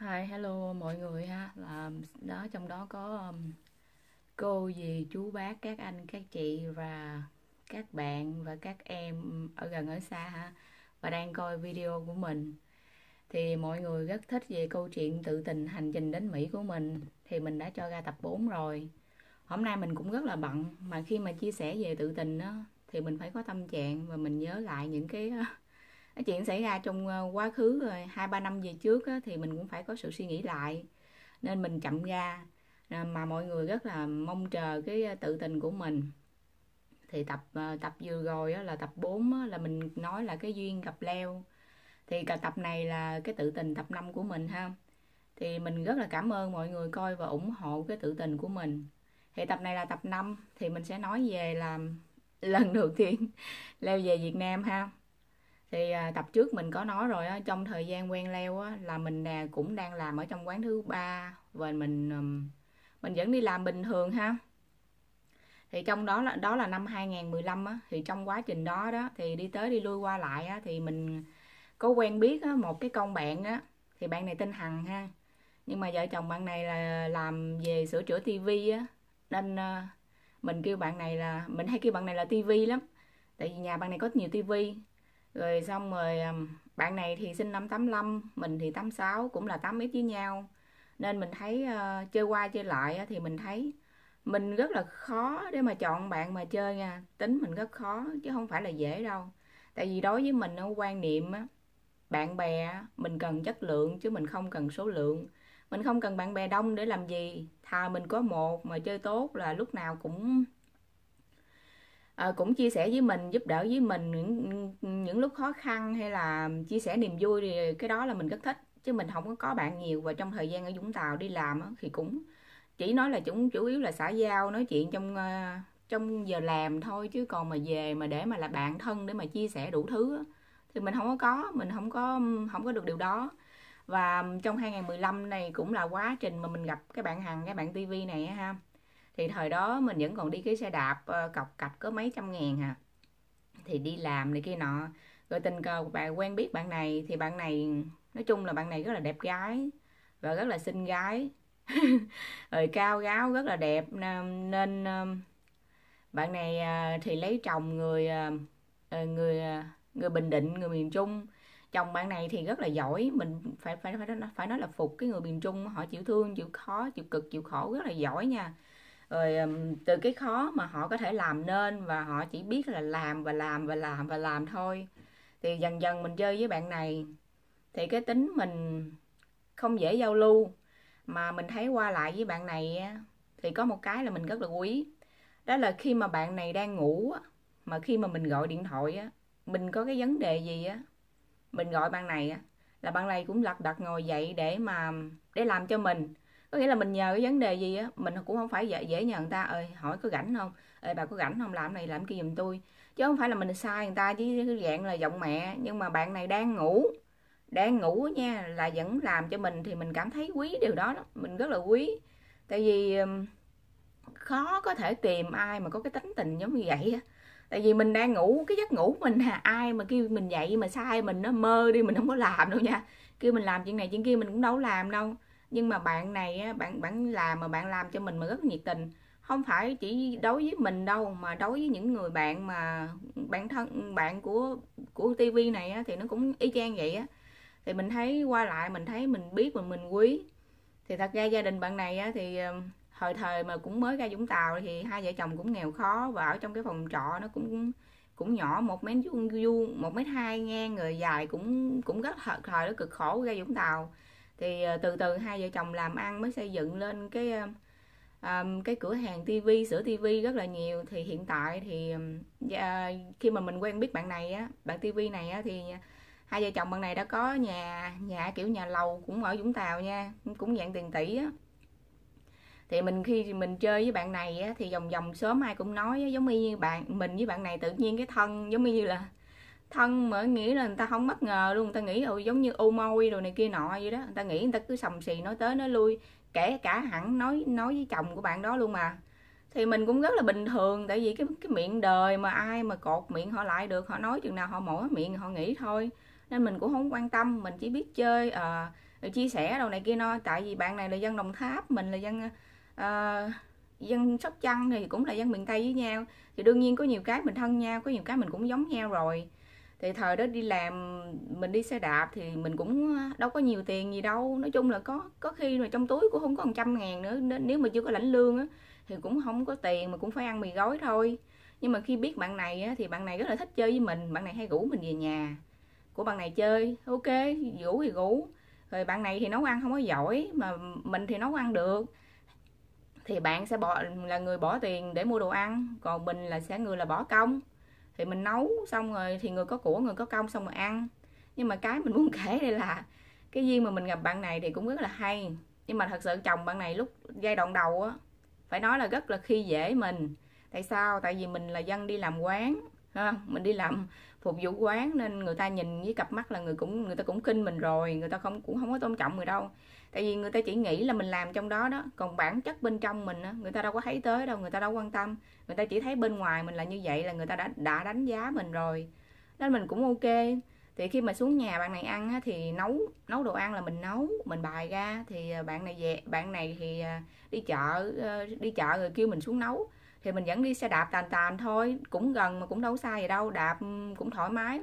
Hi, hello mọi người ha là đó trong đó có um, cô dì chú bác các anh các chị và các bạn và các em ở gần ở xa ha và đang coi video của mình thì mọi người rất thích về câu chuyện tự tình hành trình đến Mỹ của mình thì mình đã cho ra tập 4 rồi hôm nay mình cũng rất là bận mà khi mà chia sẻ về tự tình đó thì mình phải có tâm trạng và mình nhớ lại những cái cái chuyện xảy ra trong ờ, quá khứ ờ, hai ba năm về trước á, thì mình cũng phải có sự suy nghĩ lại nên mình chậm ra ờ, mà mọi người rất là mong chờ cái tự tình của mình thì tập tập vừa rồi á, là tập 4 á, là mình nói là cái duyên gặp leo thì cả tập này là cái tự tình tập 5 của mình ha thì mình rất là cảm ơn mọi người coi và ủng hộ cái tự tình của mình thì tập này là tập 5 thì mình sẽ nói về là lần đầu tiên leo về Việt Nam ha thì à, tập trước mình có nói rồi trong thời gian quen leo á, là mình cũng đang làm ở trong quán thứ ba và mình mình vẫn đi làm bình thường ha thì trong đó là đó là năm 2015 á, thì trong quá trình đó đó thì đi tới đi lui qua lại á, thì mình có quen biết á, một cái con bạn á thì bạn này tên Hằng ha nhưng mà vợ chồng bạn này là làm về sửa chữa tivi á nên ờ, mình kêu bạn này là mình hay kêu bạn này là tivi lắm tại vì nhà bạn này có nhiều tivi rồi xong rồi à, bạn này thì sinh năm 85 mình thì 86 cũng là 8 ít với nhau nên mình thấy uh, chơi qua chơi lại thì mình thấy mình rất là khó để mà chọn bạn mà chơi nha tính mình rất khó chứ không phải là dễ đâu tại vì đối với mình quan niệm á bạn bè mình cần chất lượng chứ mình không cần số lượng mình không cần bạn bè đông để làm gì thà mình có một mà chơi tốt là lúc nào cũng à, cũng chia sẻ với mình giúp đỡ với mình những những lúc khó khăn hay là chia sẻ niềm vui thì cái đó là mình rất thích chứ mình không có có bạn nhiều và trong thời gian ở Vũng Tàu đi làm thì cũng chỉ nói là chúng chủ yếu là xã giao nói chuyện trong ờ, trong giờ làm thôi chứ còn mà về mà để mà là bạn thân để mà chia sẻ đủ thứ thì mình không có có mình không có không có được điều đó và trong 2015 này cũng là quá trình mà mình gặp cái bạn hàng cái bạn TV này ha thì thời đó mình vẫn còn đi cái xe đạp ờ, cọc cạch có mấy trăm ngàn hả à. thì đi làm này kia nọ rồi tình cờ bà quen biết bạn này thì bạn này nói chung là bạn này rất là đẹp gái và rất là xinh gái rồi cao gáo rất là đẹp nên ờ, bạn này ờ, thì lấy chồng người người người bình định người miền trung chồng bạn này thì rất là giỏi mình phải phải phải phải nói là phục cái người miền trung họ chịu thương chịu khó chịu cực chịu khổ rất là giỏi nha rồi từ cái khó mà họ có thể làm nên và họ chỉ biết là làm và làm và làm và làm thôi thì dần dần mình chơi với bạn này thì cái tính mình không dễ giao lưu mà mình thấy qua lại với bạn này thì có một cái là mình rất là quý đó là khi mà bạn này đang ngủ mà khi mà mình gọi điện thoại á mình có cái vấn đề gì á mình gọi bạn này á là bạn này cũng lật đật ngồi dậy để mà để làm cho mình có nghĩa là mình nhờ cái vấn đề gì á mình cũng không phải dễ, dễ nhờ người ta ơi hỏi có rảnh không ơi bà có rảnh không làm này làm kia giùm tôi chứ không phải là mình sai người ta chứ cái dạng là giọng mẹ nhưng mà bạn này đang ngủ đang ngủ nha là vẫn làm cho mình thì mình cảm thấy quý điều đó đó mình rất là quý tại vì khó có thể tìm ai mà có cái tính tình giống như vậy á tại vì mình đang ngủ cái giấc ngủ mình à ai mà kêu mình dậy mà sai mình nó mơ đi mình không có làm đâu nha kêu mình làm chuyện này chuyện kia mình cũng đâu làm đâu nhưng mà bạn này bạn bạn làm mà bạn làm cho mình mà rất nhiệt tình không phải chỉ đối với mình đâu mà đối với những người bạn mà bạn thân bạn của của TV này thì nó cũng y chang vậy á thì mình thấy qua lại mình thấy mình biết mình mình quý thì thật ra gia đình bạn này thì ờ, thời thời mà cũng mới ra Vũng Tàu thì hai vợ chồng cũng nghèo khó và ở trong cái phòng trọ nó cũng cũng nhỏ một mét vuông một mét hai ngang người dài cũng cũng rất thời, thời đó cực khổ ra Vũng Tàu thì ờ, từ từ hai vợ chồng làm ăn mới xây dựng lên cái um, cái cửa hàng tivi sửa tivi rất là nhiều thì hiện tại thì uh, khi mà mình quen biết bạn này á bạn tivi này á thì hai vợ chồng bạn này đã có nhà nhà kiểu nhà lầu cũng ở Vũng Tàu nha cũng dạng tiền tỷ á thì mình khi mình chơi với bạn này á, thì vòng vòng sớm ai cũng nói giống y như bạn mình với bạn này tự nhiên cái thân giống y như là thân mà nghĩ là người ta không bất ngờ luôn người ta nghĩ ừ giống như ô môi rồi này kia nọ vậy đó người ta nghĩ người ta cứ sầm xì nói tới nói lui kể cả hẳn nói nói với chồng của bạn đó luôn mà thì mình cũng rất là bình thường tại vì cái cái miệng đời mà ai mà cột miệng họ lại được họ nói chừng nào họ mỏi miệng họ nghĩ thôi nên mình cũng không quan tâm mình chỉ biết chơi à, chia sẻ đồ này kia no tại vì bạn này là dân đồng tháp mình là dân à, dân sóc trăng thì cũng là dân miền tây với nhau thì đương nhiên có nhiều cái mình thân nhau có nhiều cái mình cũng giống nhau rồi thì thời đó đi làm mình đi xe đạp thì mình cũng đâu có nhiều tiền gì đâu nói chung là có có khi mà trong túi cũng không có một trăm ngàn nữa nếu mà chưa có lãnh lương á thì cũng không có tiền mà cũng phải ăn mì gói thôi nhưng mà khi biết bạn này á, thì bạn này rất là thích chơi với mình bạn này hay rủ mình về nhà của bạn này chơi ok rủ thì rủ rồi bạn này thì nấu ăn không có giỏi mà mình thì nấu ăn được thì bạn sẽ bỏ là người bỏ tiền để mua đồ ăn còn mình là sẽ người là bỏ công thì mình nấu xong rồi thì người có của người có công xong rồi ăn nhưng mà cái mình muốn kể đây là cái duyên mà mình gặp bạn này thì cũng rất là hay nhưng mà thật sự chồng bạn này lúc giai đoạn đầu á phải nói là rất là khi dễ mình tại sao tại vì mình là dân đi làm quán ha mình đi làm phục vụ quán nên người ta nhìn với cặp mắt là người cũng người ta cũng kinh mình rồi người ta không cũng không có tôn trọng người đâu tại vì người ta chỉ nghĩ là mình làm trong đó đó còn bản chất bên trong mình á, người ta đâu có thấy tới đâu người ta đâu quan tâm người ta chỉ thấy bên ngoài mình là như vậy là người ta đã đã đánh giá mình rồi nên mình cũng ok thì khi mà xuống nhà bạn này ăn á, thì nấu nấu đồ ăn là mình nấu mình bài ra thì à, bạn này về bạn này thì à, đi chợ ờ, đi chợ rồi kêu mình xuống nấu thì mình vẫn đi xe đạp tàn tàn thôi cũng gần mà cũng đâu xa gì đâu đạp ừ, cũng thoải mái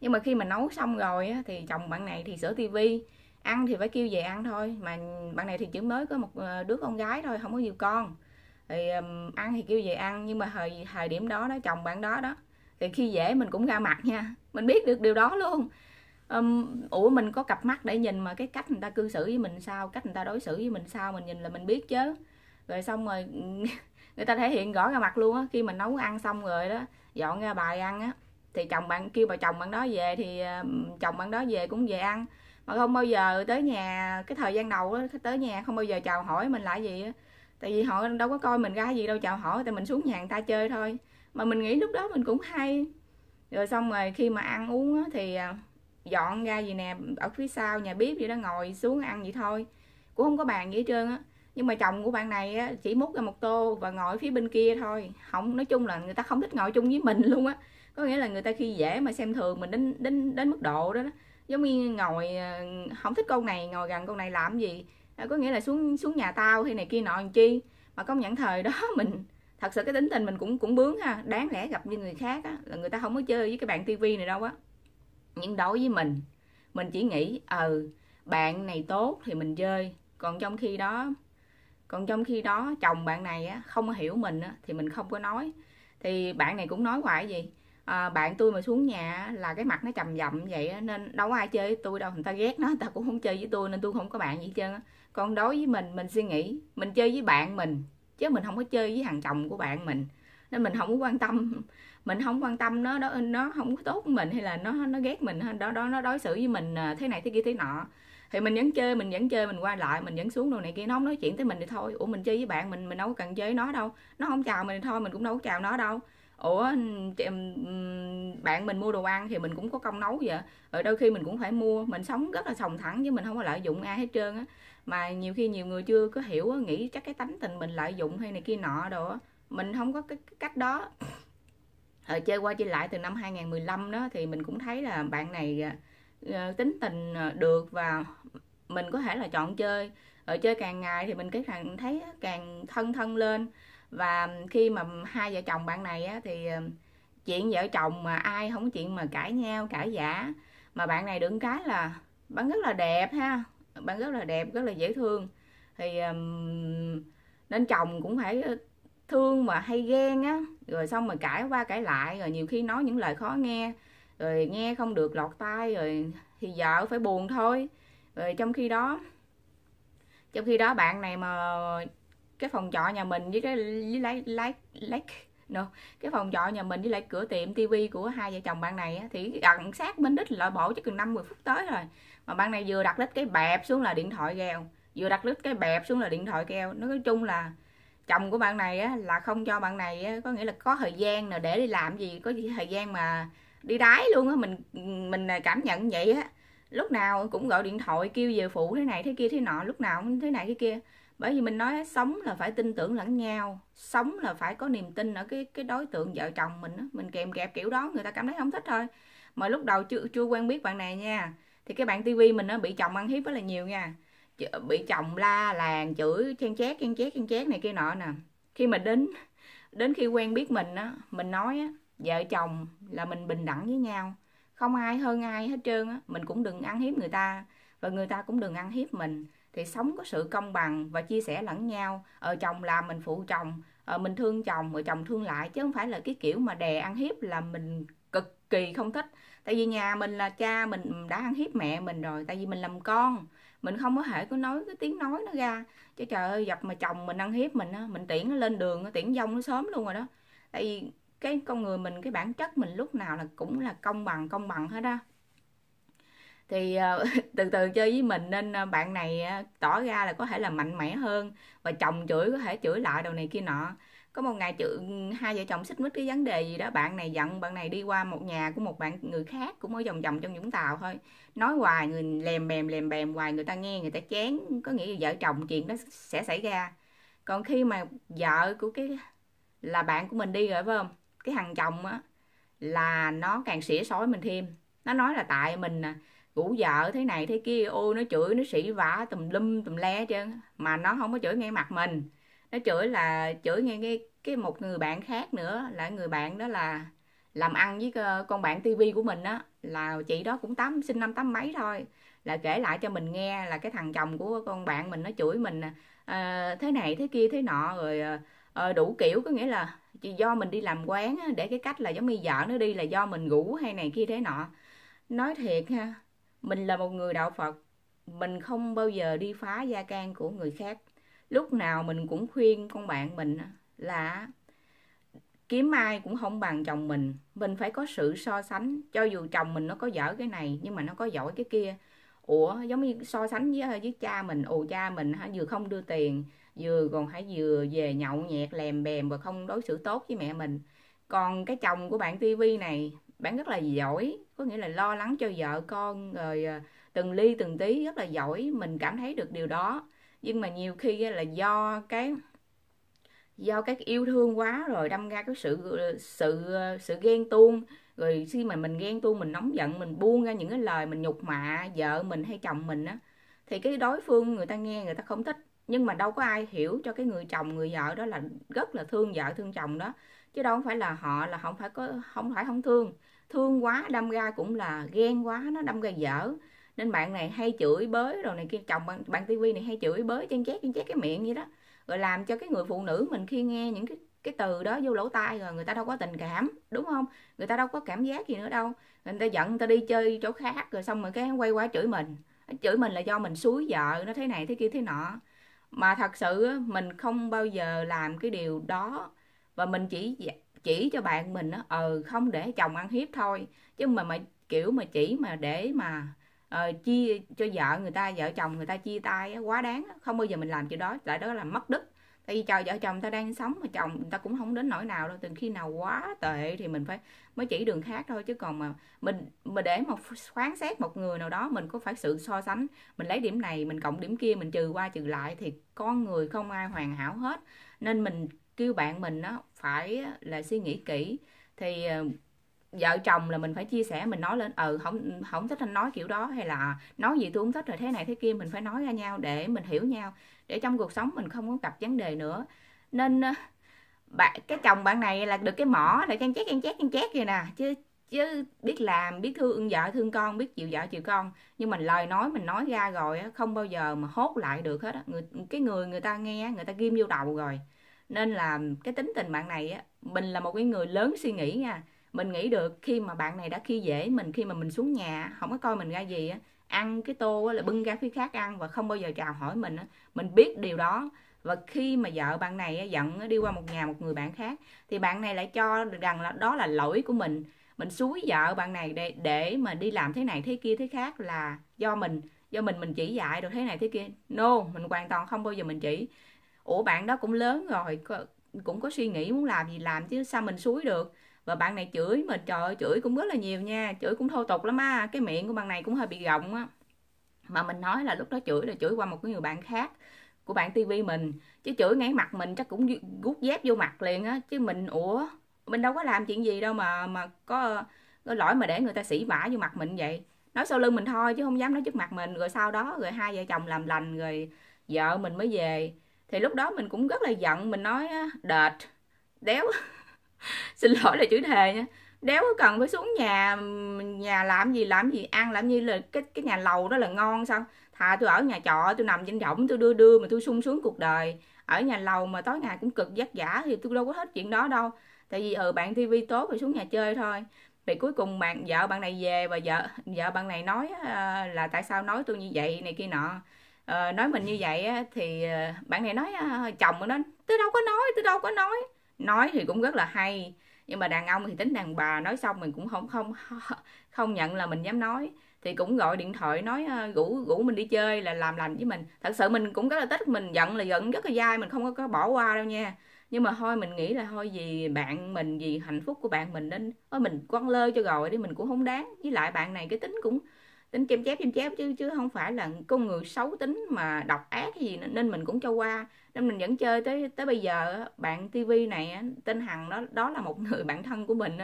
nhưng mà khi mà nấu xong rồi á, thì chồng bạn này thì sửa tivi ăn thì phải kêu về ăn thôi mà bạn này thì chữ mới có một ờ, đứa con gái thôi không có nhiều con thì um, ăn thì kêu về ăn nhưng mà thời thời điểm đó đó chồng bạn đó đó thì khi dễ mình cũng ra mặt nha mình biết được điều đó luôn um, ủa mình có cặp mắt để nhìn mà cái cách người ta cư xử với mình sao cách người ta đối xử với mình sao mình nhìn là mình biết chứ rồi xong rồi người ta thể hiện rõ ra mặt luôn á khi mình nấu ăn xong rồi đó dọn ra bài ăn á thì chồng bạn kêu bà chồng bạn đó về thì ờ, chồng bạn đó về cũng về ăn mà không bao giờ tới nhà cái thời gian đầu đó, tới nhà không bao giờ chào hỏi mình lại gì tại vì họ đâu có coi mình ra gì đâu chào hỏi tại mình xuống nhà người ta chơi thôi mà mình nghĩ lúc đó mình cũng hay rồi xong rồi khi mà ăn uống á, thì à, dọn ra gì nè ở phía sau nhà bếp gì đó ngồi xuống ăn vậy thôi cũng không có bàn gì hết trơn á nhưng mà chồng của bạn này á, chỉ múc ra một tô và ngồi phía bên kia thôi không nói chung là người ta không thích ngồi chung với mình luôn á có nghĩa là người ta khi dễ mà xem thường mình đến đến đến mức độ đó, đó giống như ngồi ờ, không thích con này ngồi gần con này làm gì ờ, có nghĩa là xuống xuống nhà tao hay này kia nọ làm chi mà công nhận thời đó mình thật sự cái tính tình mình cũng cũng bướng ha đáng lẽ gặp như người khác á, là người ta không có chơi với cái bạn tivi này đâu á nhưng đối với mình mình chỉ nghĩ ừ bạn này tốt thì mình chơi còn trong khi đó còn trong khi đó chồng bạn này á, không hiểu mình á, thì mình không có nói thì bạn này cũng nói hoài gì à, bạn tôi mà xuống nhà là cái mặt nó trầm dậm vậy nên đâu có ai chơi với tôi đâu người ta ghét nó người ta cũng không chơi với tôi nên tôi không có bạn gì hết trơn còn đối với mình mình suy nghĩ mình chơi với bạn mình chứ mình không có chơi với thằng chồng của bạn mình nên mình không có quan tâm mình không quan tâm nó đó nó không có tốt mình hay là nó nó ghét mình đó đó nó đối xử với mình à, thế này thế kia thế nọ thì mình vẫn chơi mình vẫn chơi mình qua lại mình vẫn xuống đồ này kia nó không nói chuyện tới mình thì thôi ủa mình chơi với bạn mình mình đâu có cần chơi với nó đâu nó không chào mình thì thôi mình cũng đâu có chào nó đâu ủa chị, bạn mình mua đồ ăn thì mình cũng có công nấu vậy ở ờ, đôi khi mình cũng phải mua mình sống rất là sòng thẳng chứ mình không có lợi dụng ai hết trơn á mà nhiều khi nhiều người chưa có hiểu nghĩ chắc cái tánh tình mình lợi dụng hay này kia nọ đồ á mình không có cái, cách đó ở ờ, chơi qua chơi lại từ năm 2015 đó thì mình cũng thấy là bạn này ờ, tính tình được và mình có thể là chọn chơi ở chơi càng ngày thì mình cái thằng thấy càng thân thân lên và khi mà hai vợ chồng bạn này á, thì ờ, chuyện vợ chồng mà ai không có chuyện mà cãi nhau cãi giả mà bạn này đứng cái là bạn rất là đẹp ha bạn rất là đẹp rất là dễ thương thì um, nên chồng cũng phải thương mà hay ghen á rồi xong mà cãi qua cãi lại rồi nhiều khi nói những lời khó nghe rồi nghe không được lọt tai rồi thì vợ phải buồn thôi rồi trong khi đó trong khi đó bạn này mà cái phòng trọ nhà mình với cái với lấy lấy lấy no. cái phòng trọ nhà mình với lại cửa tiệm tivi của hai vợ chồng bạn này á, thì gần sát bên đích loại bộ chắc cần năm mười phút tới rồi mà bạn này vừa đặt lít cái bẹp xuống là điện thoại gèo vừa đặt lít cái bẹp xuống là điện thoại gèo nói chung là chồng của bạn này á, là không cho bạn này á, có nghĩa là có thời gian nào để đi làm gì có gì thời gian mà đi đái luôn á mình mình cảm nhận vậy á lúc nào cũng gọi điện thoại kêu về phụ thế này thế kia thế nọ lúc nào cũng thế này thế kia bởi vì mình nói sống là phải tin tưởng lẫn nhau sống là phải có niềm tin ở cái cái đối tượng vợ chồng mình đó. mình kèm kẹp kiểu đó người ta cảm thấy không thích thôi mà lúc đầu chưa chưa quen biết bạn này nha thì cái bạn tivi mình nó bị chồng ăn hiếp rất là nhiều nha bị chồng la làng chửi chen chét chen chét chen chét này kia nọ nè khi mà đến đến khi quen biết mình á mình nói á vợ chồng là mình bình đẳng với nhau không ai hơn ai hết trơn á mình cũng đừng ăn hiếp người ta và người ta cũng đừng ăn hiếp mình thì sống có sự công bằng và chia sẻ lẫn nhau ở ờ, chồng làm mình phụ chồng ở ờ, mình thương chồng rồi chồng thương lại chứ không phải là cái kiểu mà đè ăn hiếp là mình cực kỳ không thích tại vì nhà mình là cha mình đã ăn hiếp mẹ mình rồi tại vì mình làm con mình không có thể có nói cái tiếng nói nó ra chứ trời ơi gặp mà chồng mình ăn hiếp mình mình tiễn nó lên đường nó tiễn dông nó sớm luôn rồi đó tại vì cái con người mình cái bản chất mình lúc nào là cũng là công bằng công bằng hết á thì ờ, từ từ chơi với mình nên ờ, bạn này ờ, tỏ ra là có thể là mạnh mẽ hơn và chồng chửi có thể chửi lại đầu này kia nọ có một ngày chữ ừ, hai vợ chồng xích mích cái vấn đề gì đó bạn này giận bạn này đi qua một nhà của một bạn người khác cũng ở vòng vòng trong vũng tàu thôi nói hoài người lèm bèm lèm bèm hoài người ta nghe người ta chán có nghĩa là vợ chồng chuyện đó sẽ xảy ra còn khi mà vợ của cái là bạn của mình đi rồi phải không cái thằng chồng á là nó càng xỉa xói mình thêm nó nói là tại mình nè à, ngủ vợ thế này thế kia ô nó chửi nó sỉ vả tùm lum tùm le chứ mà nó không có chửi ngay mặt mình nó chửi là chửi ngay cái cái một người bạn khác nữa là người bạn đó là làm ăn với ờ, con bạn tivi của mình á là chị đó cũng tám sinh năm tám mấy thôi là kể lại cho mình nghe là cái thằng chồng của con bạn mình nó chửi mình à, thế này thế kia thế nọ rồi à, đủ kiểu có nghĩa là chỉ do mình đi làm quán á, để cái cách là giống như vợ nó đi là do mình ngủ hay này kia thế nọ nói thiệt ha mình là một người đạo phật mình không bao giờ đi phá gia can của người khác lúc nào mình cũng khuyên con bạn mình là kiếm ai cũng không bằng chồng mình mình phải có sự so sánh cho dù chồng mình nó có dở cái này nhưng mà nó có giỏi cái kia ủa giống như so sánh với với cha mình ồ cha mình hả vừa không đưa tiền vừa còn hãy vừa về nhậu nhẹt lèm bèm và không đối xử tốt với mẹ mình còn cái chồng của bạn tivi này bạn rất là giỏi có nghĩa là lo lắng cho vợ con rồi à, từng ly từng tí rất là giỏi mình cảm thấy được điều đó nhưng mà nhiều khi là do cái do cái yêu thương quá rồi đâm ra cái sự ờ, sự ờ, sự ghen tuông rồi khi mà mình ghen tuông mình nóng giận mình buông ra những cái lời mình nhục mạ vợ mình hay chồng mình á thì cái đối phương người ta nghe người ta không thích nhưng mà đâu có ai hiểu cho cái người chồng người vợ đó là rất là thương vợ thương chồng đó chứ đâu phải là họ là không phải có không phải không thương thương quá đâm ra cũng là ghen quá nó đâm ra dở nên bạn này hay chửi bới rồi này kia chồng bạn, bạn tivi này hay chửi bới chen chét chen chét cái miệng vậy đó rồi làm cho cái người phụ nữ mình khi nghe những cái cái từ đó vô lỗ tai rồi người ta đâu có tình cảm đúng không người ta đâu có cảm giác gì nữa đâu người ta giận người ta đi chơi chỗ khác rồi xong rồi cái quay qua chửi mình chửi mình là do mình suối vợ nó thế này thế kia thế nọ mà thật sự mình không bao giờ làm cái điều đó và mình chỉ dạ, chỉ cho bạn mình á ừ không để chồng ăn hiếp thôi chứ mà mà kiểu mà chỉ mà để mà uh, ờ, chia cho vợ người ta vợ chồng người ta chia tay quá đáng không bao giờ mình làm chuyện đó tại đó là mất đức tại vì trời vợ chồng ta đang sống mà chồng người ta cũng không đến nỗi nào đâu từ khi nào quá tệ thì mình phải mới chỉ đường khác thôi chứ còn mà mình mà để một khoán xét một người nào đó mình có phải sự so sánh mình lấy điểm này mình cộng điểm kia mình trừ qua trừ lại thì con người không ai hoàn hảo hết nên mình kêu bạn mình đó phải là suy nghĩ kỹ thì ờ, vợ chồng là mình phải chia sẻ mình nói lên ừ không không thích anh nói kiểu đó hay là nói gì tôi không thích rồi thế này thế kia mình phải nói ra nhau để mình hiểu nhau để trong cuộc sống mình không có gặp vấn đề nữa nên ờ, bạn cái chồng bạn này là được cái mỏ là chăn chét chăn chét chăn chét vậy nè chứ chứ biết làm biết thương vợ thương con biết chịu vợ chịu con nhưng mình lời nói mình nói ra rồi không bao giờ mà hốt lại được hết á người cái người người ta nghe người ta ghim vô đầu rồi nên là cái tính tình bạn này á mình là một cái người lớn suy nghĩ nha mình nghĩ được khi mà bạn này đã khi dễ mình khi mà mình xuống nhà không có coi mình ra gì á ăn cái tô á, là bưng ra phía khác ăn và không bao giờ chào hỏi mình á. mình biết điều đó và khi mà vợ bạn này á, giận đi qua một nhà một người bạn khác thì bạn này lại cho rằng là đó là lỗi của mình mình xúi vợ bạn này để để mà đi làm thế này thế kia thế khác là do mình do mình mình chỉ dạy được thế này thế kia no mình hoàn toàn không bao giờ mình chỉ ủa bạn đó cũng lớn rồi cũng có suy nghĩ muốn làm gì làm chứ sao mình suối được và bạn này chửi mình trời ơi, chửi cũng rất là nhiều nha chửi cũng thô tục lắm á cái miệng của bạn này cũng hơi bị rộng á mà mình nói là lúc đó chửi là chửi qua một cái người bạn khác của bạn tivi mình chứ chửi ngay mặt mình chắc cũng gút dép vô mặt liền á chứ mình ủa mình đâu có làm chuyện gì đâu mà mà có, có lỗi mà để người ta sỉ vả vô mặt mình vậy nói sau lưng mình thôi chứ không dám nói trước mặt mình rồi sau đó rồi hai vợ chồng làm lành rồi vợ mình mới về thì lúc đó mình cũng rất là giận mình nói đệt đéo xin lỗi là chữ thề nha đéo có cần phải xuống nhà nhà làm gì làm gì ăn làm như là cái cái nhà lầu đó là ngon sao thà tôi ở nhà trọ tôi nằm trên võng tôi đưa đưa mà tôi sung sướng cuộc đời ở nhà lầu mà tối ngày cũng cực vất vả thì tôi đâu có hết chuyện đó đâu tại vì ừ bạn tivi tốt rồi xuống nhà chơi thôi thì cuối cùng bạn vợ bạn này về và vợ vợ bạn này nói là tại sao nói tôi như vậy này kia nọ Ờ, nói mình như vậy á, thì ờ, bạn này nói uh, chồng nó tôi đâu có nói tôi đâu có nói nói thì cũng rất là hay nhưng mà đàn ông thì tính đàn bà nói xong mình cũng không không không nhận là mình dám nói thì cũng gọi điện thoại nói rủ rủ mình đi chơi là làm lành với mình thật sự mình cũng rất là thích mình giận là giận rất là dai mình không có, có bỏ qua đâu nha nhưng mà thôi mình nghĩ là thôi vì bạn mình vì hạnh phúc của bạn mình nên mình quan lơ cho rồi đi mình cũng không đáng với lại bạn này cái tính cũng tính chém chép chém chép chứ chứ không phải là con người xấu tính mà độc ác hay gì nên mình cũng cho qua nên mình vẫn chơi tới tới bây giờ bạn tivi này tên hằng đó đó là một người bạn thân của mình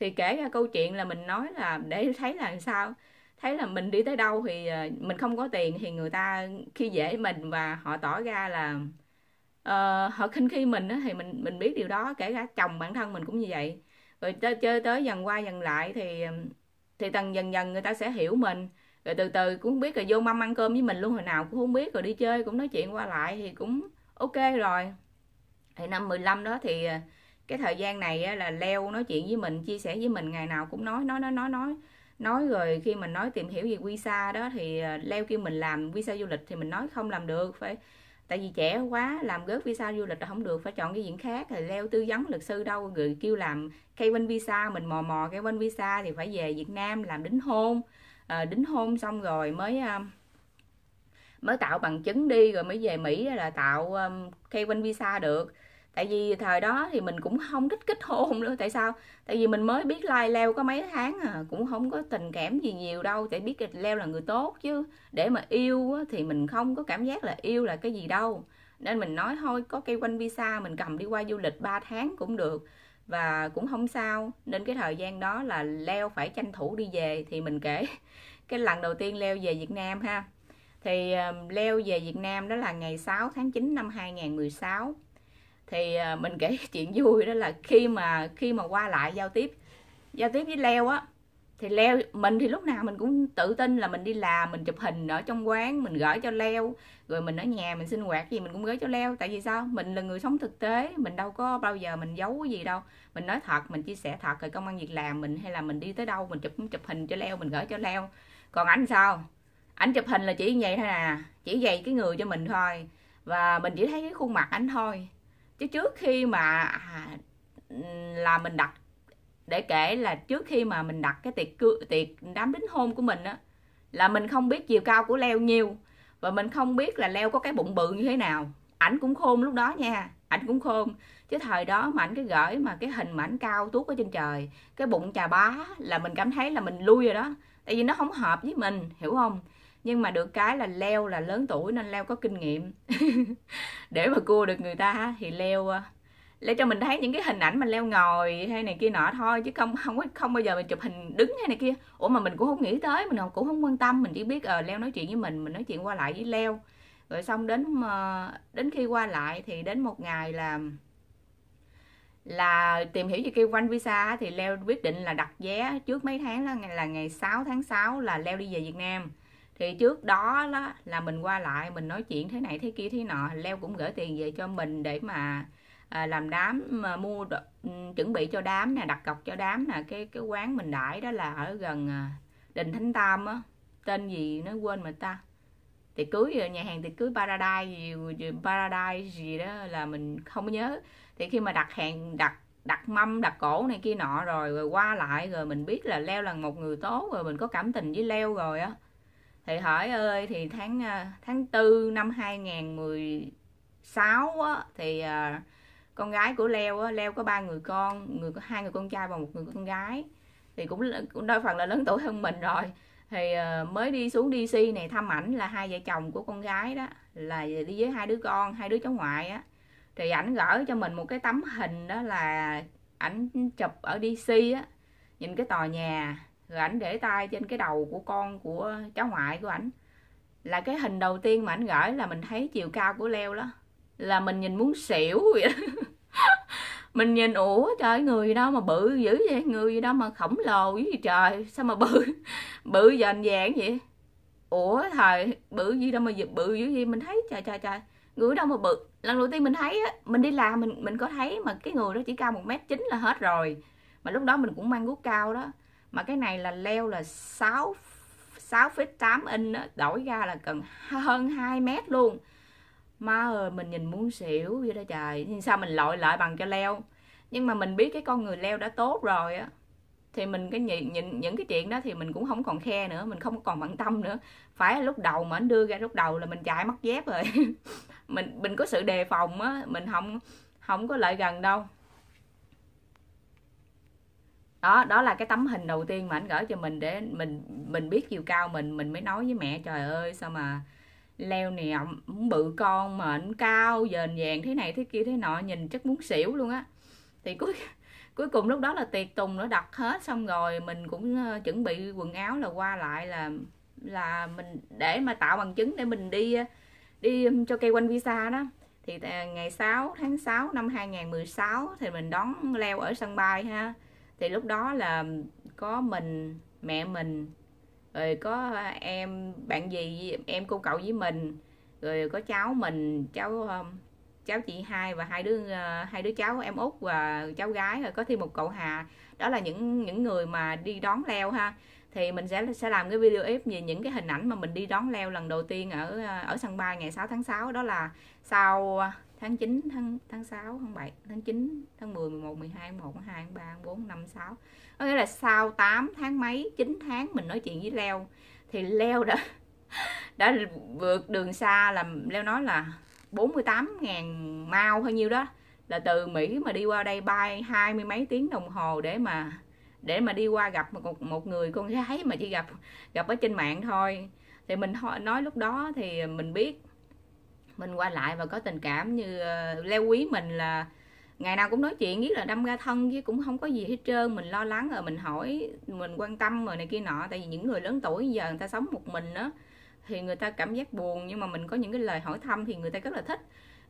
thì kể ra câu chuyện là mình nói là để thấy là sao thấy là mình đi tới đâu thì à, mình không có tiền thì người ta khi dễ mình và họ tỏ ra là uh, họ khinh khi mình thì mình mình biết điều đó kể cả chồng bản thân mình cũng như vậy rồi chơi tới dần qua dần lại thì thì dần dần dần người ta sẽ hiểu mình rồi từ từ cũng biết rồi vô mâm ăn cơm với mình luôn hồi nào cũng không biết rồi đi chơi cũng nói chuyện qua lại thì cũng ok rồi thì năm 15 đó thì à, cái thời gian này là leo nói chuyện với mình chia sẻ với mình ngày nào cũng nói nói nói nói nói nói rồi khi mình nói tìm hiểu về visa đó thì à, leo kêu mình làm visa du lịch thì mình nói không làm được phải tại vì trẻ quá làm gớt visa du lịch là không được phải chọn cái diện khác thì leo tư vấn luật sư đâu rồi kêu làm cây bên visa mình mò mò cây bên visa thì phải về việt nam làm đính hôn à, đính hôn xong rồi mới mới tạo bằng chứng đi rồi mới về mỹ là tạo cây bên visa được tại vì thời đó thì mình cũng không thích kết hôn nữa tại sao tại vì mình mới biết lai leo có mấy tháng à cũng không có tình cảm gì nhiều đâu tại biết leo là người tốt chứ để mà yêu thì mình không có cảm giác là yêu là cái gì đâu nên mình nói thôi có cây quanh visa mình cầm đi qua du lịch 3 tháng cũng được và cũng không sao nên cái thời gian đó là leo phải tranh thủ đi về thì mình kể cái lần đầu tiên leo về Việt Nam ha thì leo về Việt Nam đó là ngày 6 tháng 9 năm 2016 thì à, mình kể chuyện vui đó là khi mà khi mà qua lại giao tiếp giao tiếp với leo á thì leo mình thì lúc nào mình cũng tự tin là mình đi làm mình chụp hình ở trong quán mình gửi cho leo rồi mình ở nhà mình sinh hoạt gì mình cũng gửi cho leo tại vì sao mình là người sống thực tế mình đâu có bao giờ mình giấu cái gì đâu mình nói thật mình chia sẻ thật rồi công ăn việc làm mình hay là mình đi tới đâu mình chụp chụp hình cho leo mình gửi cho leo còn anh sao anh chụp hình là chỉ vậy thôi nè à. chỉ vậy cái người cho mình thôi và mình chỉ thấy cái khuôn mặt anh thôi chứ trước khi mà à, là mình đặt để kể là trước khi mà mình đặt cái tiệc tiệc đám đính hôn của mình á là mình không biết chiều cao của leo nhiêu và mình không biết là leo có cái bụng bự như thế nào ảnh cũng khôn lúc đó nha ảnh cũng khôn chứ thời đó mà ảnh cái gửi mà cái hình mà ảnh cao tuốt ở trên trời cái bụng chà bá là mình cảm thấy là mình lui rồi đó tại vì nó không hợp với mình hiểu không nhưng mà được cái là leo là lớn tuổi nên leo có kinh nghiệm để mà cua được người ta thì leo ờ, leo cho mình thấy những cái hình ảnh mà leo ngồi hay này kia nọ thôi chứ không không có không bao giờ mình chụp hình đứng hay này kia ủa mà mình cũng không nghĩ tới mình cũng không quan tâm mình chỉ biết ờ uh, leo nói chuyện với mình mình nói chuyện qua lại với leo rồi xong đến uh, đến khi qua lại thì đến một ngày là là tìm hiểu về kêu quanh visa thì leo quyết định là đặt vé trước mấy tháng là ngày là ngày 6 tháng 6 là leo đi về Việt Nam thì trước đó, đó là mình qua lại mình nói chuyện thế này thế kia thế nọ leo cũng gửi tiền về cho mình để mà à, làm đám mà mua ừ, chuẩn bị cho đám nè đặt cọc cho đám nè cái cái quán mình đãi đó là ở gần à, đình thánh tam á tên gì nó quên mà ta thì cưới ờ, nhà hàng thì cưới paradise gì paradise gì đó là mình không nhớ thì khi mà đặt hàng đặt đặt mâm đặt cổ này kia nọ rồi rồi qua lại rồi mình biết là leo là một người tốt rồi mình có cảm tình với leo rồi á thì hỏi ơi thì tháng à, tháng tư năm 2016 á, thì à, con gái của Leo á, Leo có ba người con người có hai người con trai và một người con gái thì cũng cũng đôi phần là lớn tuổi hơn mình rồi thì à, mới đi xuống DC này thăm ảnh là hai vợ chồng của con gái đó là đi với hai đứa con hai đứa cháu ngoại á thì ảnh gửi cho mình một cái tấm hình đó là ảnh chụp ở DC á nhìn cái tòa nhà rồi ảnh để tay trên cái đầu của con của cháu ngoại của ảnh là cái hình đầu tiên mà ảnh gửi là mình thấy chiều cao của leo đó là mình nhìn muốn xỉu vậy đó. mình nhìn ủa trời người đó mà bự dữ vậy người gì đó mà khổng lồ dữ vậy trời sao mà bự bự dành dạng vậy ủa thời bự gì đâu mà bự dữ gì mình thấy trời trời trời người đâu mà bự lần đầu tiên mình thấy á mình đi làm mình mình có thấy mà cái người đó chỉ cao một mét chín là hết rồi mà lúc đó mình cũng mang guốc cao đó mà cái này là leo là 6 6,8 inch đó, đổi ra là cần hơn 2 mét luôn má ơi mình nhìn muốn xỉu vậy đó trời nhưng sao mình lội lại bằng cho leo nhưng mà mình biết cái con người leo đã tốt rồi á thì mình cái những, những những cái chuyện đó thì mình cũng không còn khe nữa mình không còn bận tâm nữa phải lúc đầu mà anh đưa ra lúc đầu là mình chạy mất dép rồi mình mình có sự đề phòng á mình không không có lại gần đâu đó đó là cái tấm hình đầu tiên mà anh gửi cho mình để mình mình biết chiều cao mình mình mới nói với mẹ trời ơi sao mà leo nè muốn bự con mà anh cao dền vàng thế này thế kia thế nọ nhìn chắc muốn xỉu luôn á thì cuối cuối cùng lúc đó là tiệc tùng nó đặt hết xong rồi mình cũng ờ, chuẩn bị quần áo là qua lại là là mình để mà tạo bằng chứng để mình đi ờ, đi cho cây quanh visa đó thì ờ, ngày 6 tháng 6 năm 2016 thì mình đón leo ở sân bay ha thì lúc đó là có mình mẹ mình rồi có em bạn gì em cô cậu với mình rồi có cháu mình cháu um, cháu chị hai và hai đứa ờ, hai đứa cháu em út và cháu gái rồi có thêm một cậu hà đó là những những người mà đi đón leo ha thì mình sẽ sẽ làm cái video clip về những cái hình ảnh mà mình đi đón leo lần đầu tiên ở ờ, ở sân bay ngày 6 tháng 6 đó là sau tháng 9 tháng tháng 6 tháng 7 tháng 9 tháng 10 11 12 11 12 13 14 5 6 có nghĩa là sau 8 tháng mấy 9 tháng mình nói chuyện với Leo thì Leo đã đã vượt đường xa là Leo nói là 48.000 mao hay nhiêu đó là từ Mỹ mà đi qua đây bay hai mươi mấy tiếng đồng hồ để mà để mà đi qua gặp một một người con gái mà chỉ gặp gặp ở trên mạng thôi thì mình nói lúc đó thì mình biết mình qua lại và có tình cảm như ờ, leo quý mình là ngày nào cũng nói chuyện biết là đâm ra thân chứ cũng không có gì hết trơn mình lo lắng rồi mình hỏi mình quan tâm rồi này kia nọ tại vì những người lớn tuổi giờ người ta sống một mình đó thì người ta cảm giác buồn nhưng mà mình có những cái lời hỏi thăm thì người ta rất là thích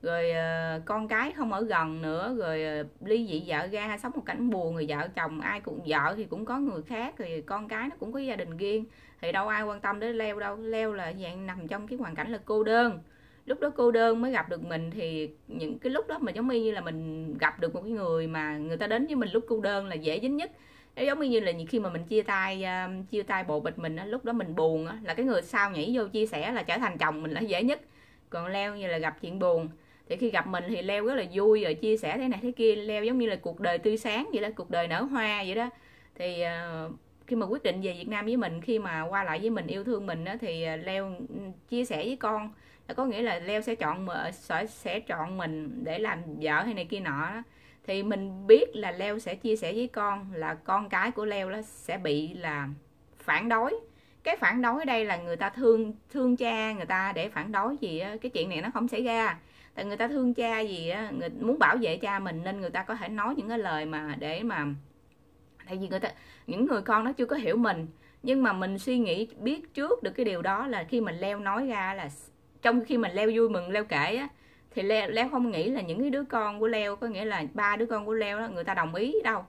rồi ờ, con cái không ở gần nữa rồi ờ, ly dị vợ ra sống một cảnh buồn người vợ chồng ai cũng vợ thì cũng có người khác rồi con cái nó cũng có gia đình riêng thì đâu ai quan tâm đến leo đâu leo là dạng nằm trong cái hoàn cảnh là cô đơn lúc đó cô đơn mới gặp được mình thì những cái lúc đó mà giống như là mình gặp được một cái người mà người ta đến với mình lúc cô đơn là dễ dính nhất giống như là khi mà mình chia tay um, chia tay bộ bịch mình á lúc đó mình buồn á là cái người sau nhảy vô chia sẻ là trở thành chồng mình là dễ nhất còn leo như là gặp chuyện buồn thì khi gặp mình thì leo rất là vui rồi chia sẻ thế này thế kia leo giống như là cuộc đời tươi sáng vậy đó cuộc đời nở hoa vậy đó thì ờ, khi mà quyết định về Việt Nam với mình khi mà qua lại với mình yêu thương mình đó thì à, leo ừ, chia sẻ với con có nghĩa là leo sẽ chọn ờ, sẽ chọn mình để làm vợ hay này kia nọ đó. thì mình biết là leo sẽ chia sẻ với con là con cái của leo nó sẽ bị là phản đối cái phản đối đây là người ta thương thương cha người ta để phản đối gì á, cái chuyện này nó không xảy ra tại người ta thương cha gì á, người muốn bảo vệ cha mình nên người ta có thể nói những cái lời mà để mà tại vì người ta những người con nó chưa có hiểu mình nhưng mà mình suy nghĩ biết trước được cái điều đó là khi mình leo nói ra là trong khi mình leo vui mừng leo kể á thì leo, leo không nghĩ là những cái đứa con của leo có nghĩa là ba đứa con của leo đó người ta đồng ý đâu